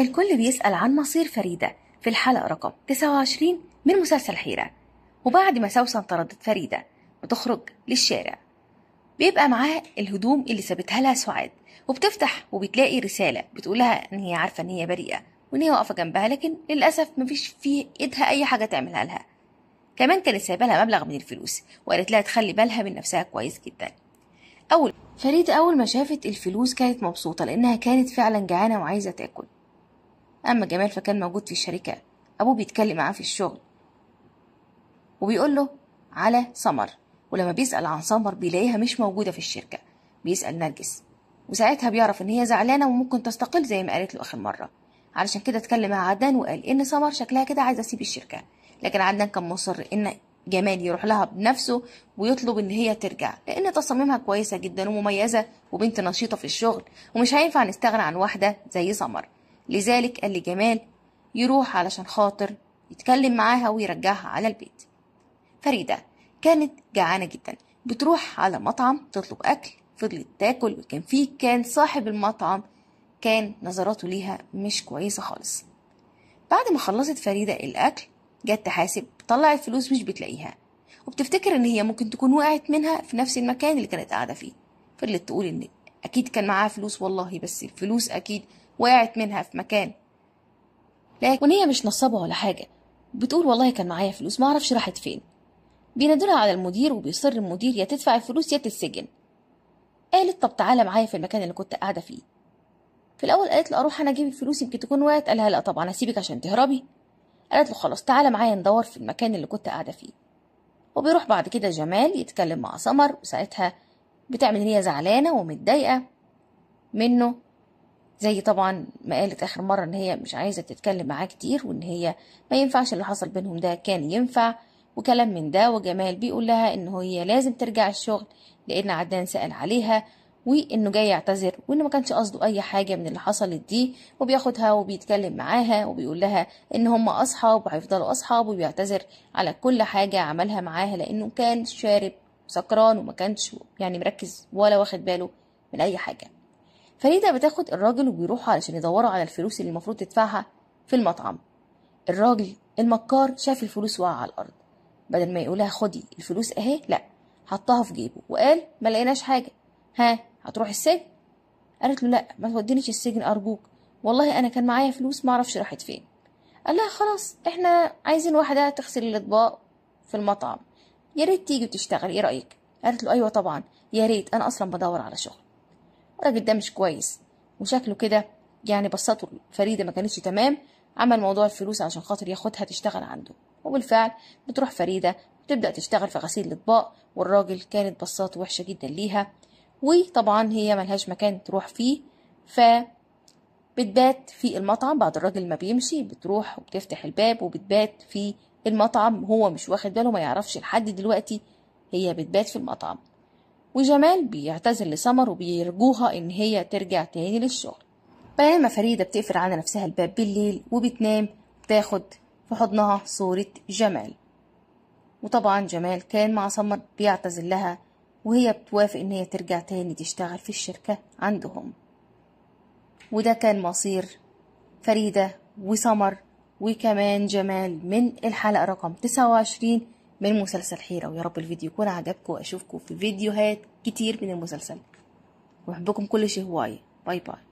الكل بيسأل عن مصير فريدة في الحلقة رقم 29 من مسلسل حيرة وبعد ما سوسن طردت فريدة وتخرج للشارع بيبقى معاها الهدوم اللي سابتها لها سعاد وبتفتح وبتلاقي رسالة بتقولها إن هي عارفة إن هي بريئة وإن هي واقفة جنبها لكن للأسف مفيش في إيدها أي حاجة تعملها لها كمان كانت سايبة لها مبلغ من الفلوس وقالت لها تخلي بالها من نفسها كويس جدا أول فريدة أول ما شافت الفلوس كانت مبسوطة لأنها كانت فعلا جعانة وعايزة تاكل أما جمال فكان موجود في الشركة أبوه بيتكلم معاه في الشغل وبيقول له على سمر ولما بيسأل عن سمر بيلاقيها مش موجودة في الشركة بيسأل نرجس وساعتها بيعرف إن هي زعلانة وممكن تستقل زي ما قالت له آخر مرة علشان كده اتكلم مع عدنان وقال إن سمر شكلها كده عايزة تسيب الشركة لكن عدنان كان مصر إن جمال يروح لها بنفسه ويطلب ان هي ترجع لان تصاميمها كويسه جدا ومميزه وبنت نشيطه في الشغل ومش هينفع نستغنى عن واحده زي سمر لذلك قال لي جمال يروح علشان خاطر يتكلم معاها ويرجعها على البيت فريدة كانت جعانة جدا بتروح على مطعم تطلب أكل فضلت تاكل وكان فيه كان صاحب المطعم كان نظراته ليها مش كويسة خالص بعد ما خلصت فريدة الأكل جت تحاسب طلعت فلوس مش بتلاقيها وبتفتكر ان هي ممكن تكون وقعت منها في نفس المكان اللي كانت قاعدة فيه فضلت تقول ان اكيد كان معاها فلوس والله بس الفلوس اكيد وقعت منها في مكان لكن هي مش نصابة ولا حاجة بتقول والله كان معايا فلوس معرفش راحت فين بينادونا على المدير وبيصر المدير يا تدفع الفلوس يا تتسجن قالت طب تعالى معايا في المكان اللي كنت قاعدة فيه في الأول قالت له أروح أنا أجيب الفلوس يمكن تكون وقعت قالها لا طبعا هسيبك عشان تهربي قالت له خلاص تعالى معايا ندور في المكان اللي كنت قاعدة فيه وبيروح بعد كده جمال يتكلم مع سمر وساعتها بتعمل هي زعلانة ومتضايقة منه زي طبعا ما قالت اخر مره ان هي مش عايزه تتكلم معاه كتير وان هي ما ينفعش اللي حصل بينهم ده كان ينفع وكلام من ده وجمال بيقول لها ان هي لازم ترجع الشغل لان عدنان سال عليها وانه جاي يعتذر وانه ما كانش قصده اي حاجه من اللي حصلت دي وبياخدها وبيتكلم معاها وبيقول لها ان هم اصحاب وهيفضلوا اصحاب وبيعتذر على كل حاجه عملها معاها لانه كان شارب سكران وما كانش يعني مركز ولا واخد باله من اي حاجه فريدة بتاخد الراجل وبيروحوا علشان يدوروا على الفلوس اللي المفروض تدفعها في المطعم الراجل المكار شاف الفلوس واقعة على الأرض بدل ما يقولها خدي الفلوس أهي لأ حطها في جيبه وقال ما لقيناش حاجة ها هتروح السجن قالت له لأ ما تودينيش السجن أرجوك والله أنا كان معايا فلوس معرفش راحت فين قال لها خلاص احنا عايزين واحدة تغسل الأطباق في المطعم يا ريت تيجي وتشتغل ايه رأيك قالت له أيوة طبعا يا ريت أنا أصلا بدور على شغل الراجل ده مش كويس وشكله كده يعني بسطه فريده ما كانتش تمام عمل موضوع الفلوس عشان خاطر ياخدها تشتغل عنده وبالفعل بتروح فريده وتبدا تشتغل في غسيل الاطباق والراجل كانت بساطه وحشه جدا ليها وطبعا هي ملهاش مكان تروح فيه ف بتبات في المطعم بعد الراجل ما بيمشي بتروح وبتفتح الباب وبتبات في المطعم هو مش واخد باله ما يعرفش لحد دلوقتي هي بتبات في المطعم وجمال بيعتذر لسمر وبيرجوها إن هي ترجع تاني للشغل بينما فريدة بتقفل على نفسها الباب بالليل وبتنام بتاخد في حضنها صورة جمال وطبعا جمال كان مع سمر بيعتذر لها وهي بتوافق إن هي ترجع تاني تشتغل في الشركة عندهم وده كان مصير فريدة وسمر وكمان جمال من الحلقة رقم 29 من مسلسل حيرة ويا رب الفيديو يكون عجبكم واشوفكم في فيديوهات كتير من المسلسل وبحبكم كل شيء هواي باي باي